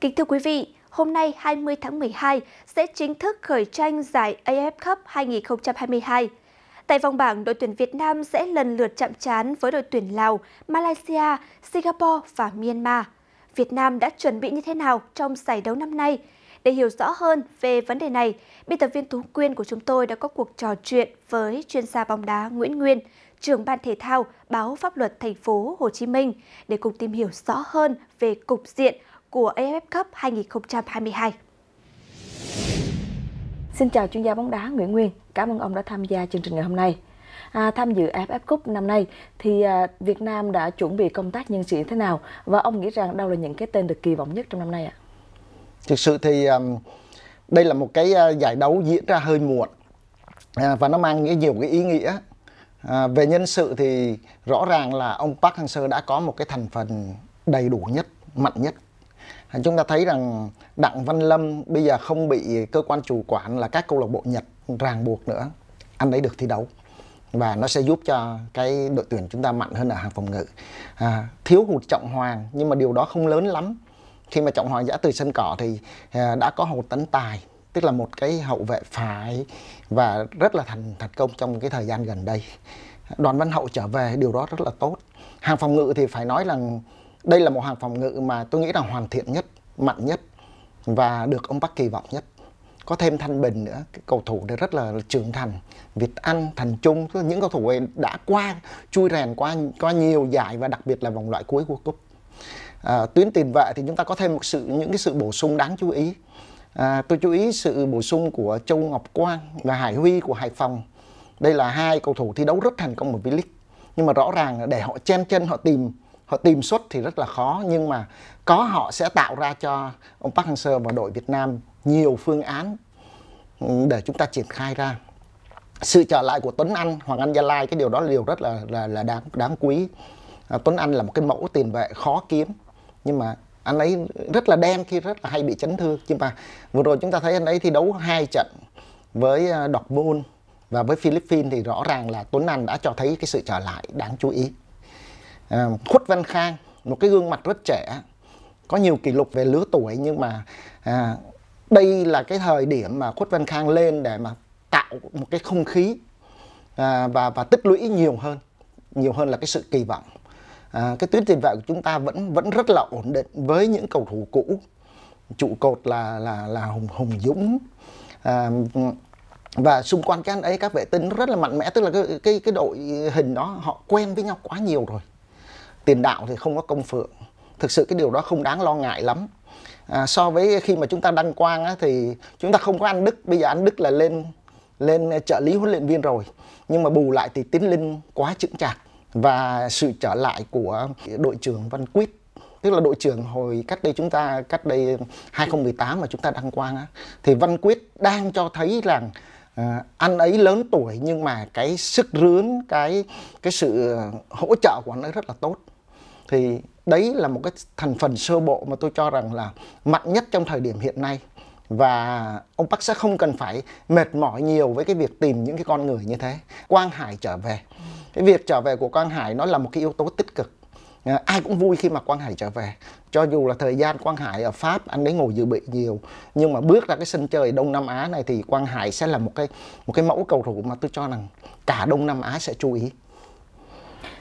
Kính thưa quý vị, hôm nay 20 tháng 12 sẽ chính thức khởi tranh giải AF Cup 2022. Tại vòng bảng, đội tuyển Việt Nam sẽ lần lượt chạm trán với đội tuyển Lào, Malaysia, Singapore và Myanmar. Việt Nam đã chuẩn bị như thế nào trong giải đấu năm nay? Để hiểu rõ hơn về vấn đề này, biên tập viên Tú Quyên của chúng tôi đã có cuộc trò chuyện với chuyên gia bóng đá Nguyễn Nguyên, trưởng ban thể thao báo Pháp luật Thành phố Hồ Chí Minh để cùng tìm hiểu rõ hơn về cục diện của AFF Cup 2022. Xin chào chuyên gia bóng đá Nguyễn Nguyên, cảm ơn ông đã tham gia chương trình ngày hôm nay. À, tham dự AFF Cup năm nay thì à, Việt Nam đã chuẩn bị công tác nhân sự thế nào và ông nghĩ rằng đâu là những cái tên được kỳ vọng nhất trong năm nay ạ? Thực sự thì đây là một cái à, giải đấu diễn ra hơi muộn à, và nó mang nghĩa nhiều cái ý nghĩa. À, về nhân sự thì rõ ràng là ông Park Hang-seo đã có một cái thành phần đầy đủ nhất, mạnh nhất chúng ta thấy rằng Đặng Văn Lâm bây giờ không bị cơ quan chủ quản là các câu lạc bộ Nhật ràng buộc nữa anh ấy được thi đấu và nó sẽ giúp cho cái đội tuyển chúng ta mạnh hơn ở hàng phòng ngự à, thiếu hụt trọng hoàng nhưng mà điều đó không lớn lắm khi mà trọng hoàng giã từ sân cỏ thì à, đã có hồ tấn tài tức là một cái hậu vệ phải và rất là thành thành công trong cái thời gian gần đây đoàn văn hậu trở về điều đó rất là tốt hàng phòng ngự thì phải nói rằng đây là một hàng phòng ngự mà tôi nghĩ là hoàn thiện nhất mạnh nhất và được ông Bắc kỳ vọng nhất có thêm Thanh Bình nữa cái cầu thủ này rất là trưởng thành Việt Anh Thành Trung những cầu thủ này đã qua chui rèn qua qua nhiều giải và đặc biệt là vòng loại cuối World Cup à, tuyến tiền vệ thì chúng ta có thêm một sự những cái sự bổ sung đáng chú ý à, tôi chú ý sự bổ sung của Châu Ngọc Quang và Hải Huy của Hải Phòng đây là hai cầu thủ thi đấu rất thành công ở V-League nhưng mà rõ ràng để họ chen chân họ tìm họ tìm xuất thì rất là khó nhưng mà có họ sẽ tạo ra cho ông Park Hang-seo và đội Việt Nam nhiều phương án để chúng ta triển khai ra sự trở lại của Tuấn Anh, Hoàng Anh Gia Lai cái điều đó là điều rất là là, là đáng đáng quý. À, Tuấn Anh là một cái mẫu tiền vệ khó kiếm nhưng mà anh ấy rất là đen khi rất là hay bị chấn thương nhưng mà vừa rồi chúng ta thấy anh ấy thi đấu hai trận với à, Dortmund và với Philippines thì rõ ràng là Tuấn Anh đã cho thấy cái sự trở lại đáng chú ý à, Khuất Văn Khang một cái gương mặt rất trẻ có nhiều kỷ lục về lứa tuổi nhưng mà à, đây là cái thời điểm mà Khuất Văn Khang lên để mà tạo một cái không khí à, và và tích lũy nhiều hơn nhiều hơn là cái sự kỳ vọng à, cái tuyến tiền vệ của chúng ta vẫn vẫn rất là ổn định với những cầu thủ cũ trụ cột là là là Hùng Hùng Dũng à, và xung quanh cái anh ấy các vệ tinh rất là mạnh mẽ tức là cái cái cái đội hình đó họ quen với nhau quá nhiều rồi tiền đạo thì không có công phượng thực sự cái điều đó không đáng lo ngại lắm à, so với khi mà chúng ta đăng quang á, thì chúng ta không có anh đức bây giờ anh đức là lên lên trợ lý huấn luyện viên rồi nhưng mà bù lại thì tiến linh quá chững chạc và sự trở lại của đội trưởng văn quýt tức là đội trưởng hồi cách đây chúng ta cách đây 2018 mà chúng ta đăng quang á, thì văn quyết đang cho thấy rằng à, anh ấy lớn tuổi nhưng mà cái sức rướn cái cái sự hỗ trợ của anh ấy rất là tốt thì đấy là một cái thành phần sơ bộ mà tôi cho rằng là mạnh nhất trong thời điểm hiện nay và ông Park sẽ không cần phải mệt mỏi nhiều với cái việc tìm những cái con người như thế. Quang Hải trở về. Cái việc trở về của Quang Hải nó là một cái yếu tố tích cực. À, ai cũng vui khi mà Quang Hải trở về. Cho dù là thời gian Quang Hải ở Pháp anh ấy ngồi dự bị nhiều, nhưng mà bước ra cái sân chơi Đông Nam Á này thì Quang Hải sẽ là một cái một cái mẫu cầu thủ mà tôi cho rằng cả Đông Nam Á sẽ chú ý.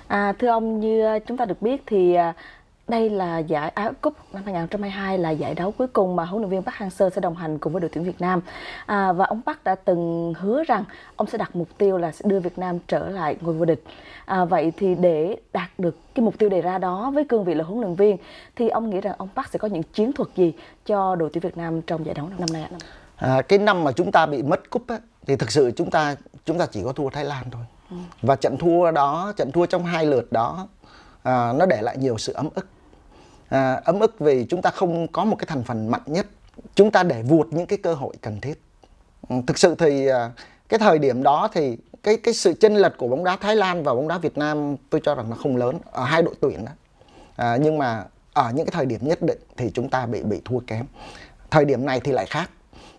À, thưa ông, như chúng ta được biết thì à, đây là giải Á Cúp năm 2022 là giải đấu cuối cùng mà huấn luyện viên Park Hang-seo sẽ đồng hành cùng với đội tuyển Việt Nam. À, và ông Park đã từng hứa rằng ông sẽ đặt mục tiêu là sẽ đưa Việt Nam trở lại ngôi vô địch. À, vậy thì để đạt được cái mục tiêu đề ra đó với cương vị là huấn luyện viên thì ông nghĩ rằng ông Park sẽ có những chiến thuật gì cho đội tuyển Việt Nam trong giải đấu năm nay ạ? À, cái năm mà chúng ta bị mất cúp ấy, thì thực sự chúng ta chúng ta chỉ có thua Thái Lan thôi và trận thua đó trận thua trong hai lượt đó à, nó để lại nhiều sự ấm ức à, ấm ức vì chúng ta không có một cái thành phần mạnh nhất chúng ta để vụt những cái cơ hội cần thiết ừ, thực sự thì à, cái thời điểm đó thì cái cái sự chênh lệch của bóng đá Thái Lan và bóng đá Việt Nam tôi cho rằng nó không lớn ở hai đội tuyển đó à, nhưng mà ở những cái thời điểm nhất định thì chúng ta bị bị thua kém thời điểm này thì lại khác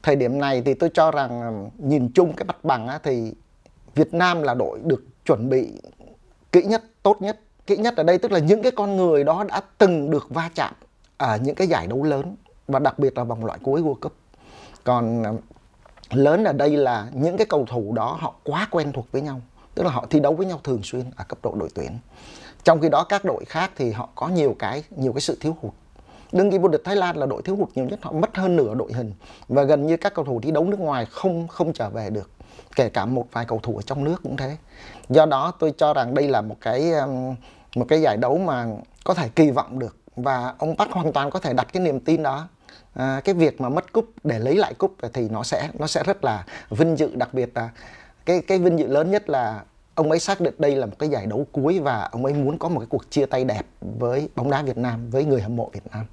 thời điểm này thì tôi cho rằng à, nhìn chung cái mặt bằng á, thì Việt Nam là đội được chuẩn bị kỹ nhất, tốt nhất. Kỹ nhất ở đây tức là những cái con người đó đã từng được va chạm ở những cái giải đấu lớn và đặc biệt là vòng loại cuối World Cup. Còn ờ, lớn ở đây là những cái cầu thủ đó họ quá quen thuộc với nhau, tức là họ thi đấu với nhau thường xuyên ở cấp độ đội tuyển. Trong khi đó các đội khác thì họ có nhiều cái nhiều cái sự thiếu hụt đương nhiên vô địch Thái Lan là đội thiếu hụt nhiều nhất họ mất hơn nửa đội hình và gần như các cầu thủ thi đấu nước ngoài không không trở về được kể cả một vài cầu thủ ở trong nước cũng thế do đó tôi cho rằng đây là một cái um, một cái giải đấu mà có thể kỳ vọng được và ông Park hoàn toàn có thể đặt cái niềm tin đó à, cái việc mà mất cúp để lấy lại cúp thì nó sẽ nó sẽ rất là vinh dự đặc biệt là cái cái vinh dự lớn nhất là ông ấy xác định đây là một cái giải đấu cuối và ông ấy muốn có một cái cuộc chia tay đẹp với bóng đá Việt Nam với người hâm mộ Việt Nam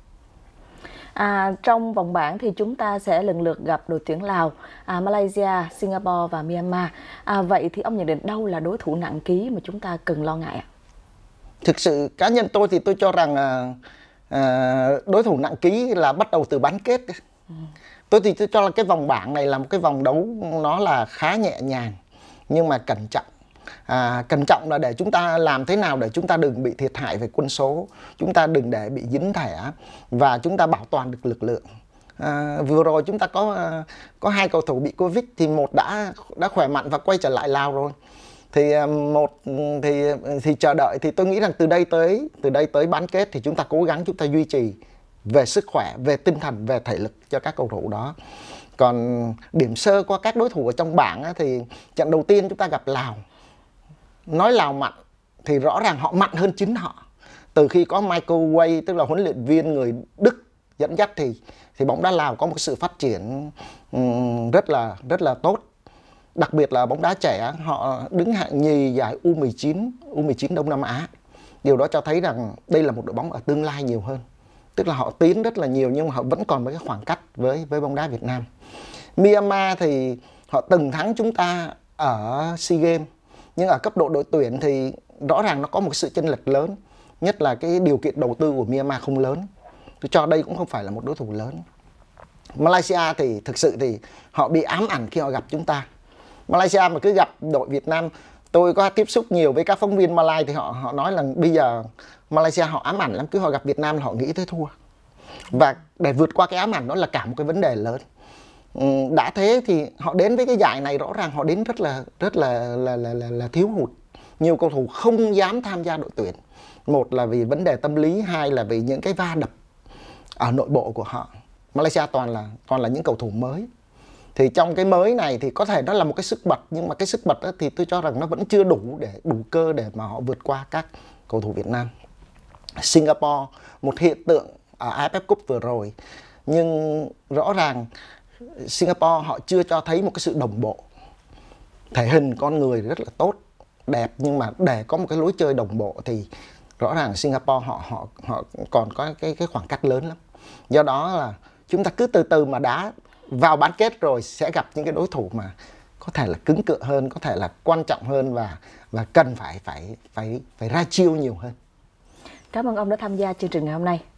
À, trong vòng bảng thì chúng ta sẽ lần lượt gặp đội tuyển Lào, à, Malaysia, Singapore và Myanmar. À, vậy thì ông nhận định đâu là đối thủ nặng ký mà chúng ta cần lo ngại ạ? Thực sự cá nhân tôi thì tôi cho rằng à, à, đối thủ nặng ký là bắt đầu từ bán kết. Ừ. Tôi thì tôi cho là cái vòng bảng này là một cái vòng đấu nó là khá nhẹ nhàng nhưng mà cẩn trọng à, cẩn trọng là để chúng ta làm thế nào để chúng ta đừng bị thiệt hại về quân số chúng ta đừng để bị dính thẻ và chúng ta bảo toàn được lực lượng à, vừa rồi chúng ta có à, có hai cầu thủ bị covid thì một đã đã khỏe mạnh và quay trở lại lào rồi thì à, một thì thì chờ đợi thì tôi nghĩ rằng từ đây tới từ đây tới bán kết thì chúng ta cố gắng chúng ta duy trì về sức khỏe về tinh thần về thể lực cho các cầu thủ đó còn điểm sơ qua các đối thủ ở trong bảng thì trận đầu tiên chúng ta gặp lào nói Lào mạnh thì rõ ràng họ mạnh hơn chính họ. Từ khi có Michael Way tức là huấn luyện viên người Đức dẫn dắt thì thì bóng đá Lào có một sự phát triển rất là rất là tốt. Đặc biệt là bóng đá trẻ họ đứng hạng nhì giải U19 U19 Đông Nam Á. Điều đó cho thấy rằng đây là một đội bóng ở tương lai nhiều hơn. Tức là họ tiến rất là nhiều nhưng mà họ vẫn còn một cái khoảng cách với với bóng đá Việt Nam. Myanmar thì họ từng thắng chúng ta ở SEA Games nhưng ở cấp độ đội tuyển thì rõ ràng nó có một sự chênh lệch lớn nhất là cái điều kiện đầu tư của Myanmar không lớn tôi cho đây cũng không phải là một đối thủ lớn Malaysia thì thực sự thì họ bị ám ảnh khi họ gặp chúng ta Malaysia mà cứ gặp đội Việt Nam tôi có tiếp xúc nhiều với các phóng viên Malay thì họ họ nói là bây giờ Malaysia họ ám ảnh lắm cứ họ gặp Việt Nam là họ nghĩ tới thua và để vượt qua cái ám ảnh đó là cả một cái vấn đề lớn Ừ, đã thế thì họ đến với cái giải này rõ ràng họ đến rất là rất là là là, là, là thiếu hụt nhiều cầu thủ không dám tham gia đội tuyển một là vì vấn đề tâm lý hai là vì những cái va đập ở nội bộ của họ Malaysia toàn là toàn là những cầu thủ mới thì trong cái mới này thì có thể đó là một cái sức bật nhưng mà cái sức bật thì tôi cho rằng nó vẫn chưa đủ để đủ cơ để mà họ vượt qua các cầu thủ Việt Nam Singapore một hiện tượng ở AFF Cup vừa rồi nhưng rõ ràng Singapore họ chưa cho thấy một cái sự đồng bộ thể hình con người rất là tốt đẹp nhưng mà để có một cái lối chơi đồng bộ thì rõ ràng Singapore họ họ họ còn có cái cái khoảng cách lớn lắm do đó là chúng ta cứ từ từ mà đá vào bán kết rồi sẽ gặp những cái đối thủ mà có thể là cứng cựa hơn có thể là quan trọng hơn và và cần phải phải phải phải ra chiêu nhiều hơn cảm ơn ông đã tham gia chương trình ngày hôm nay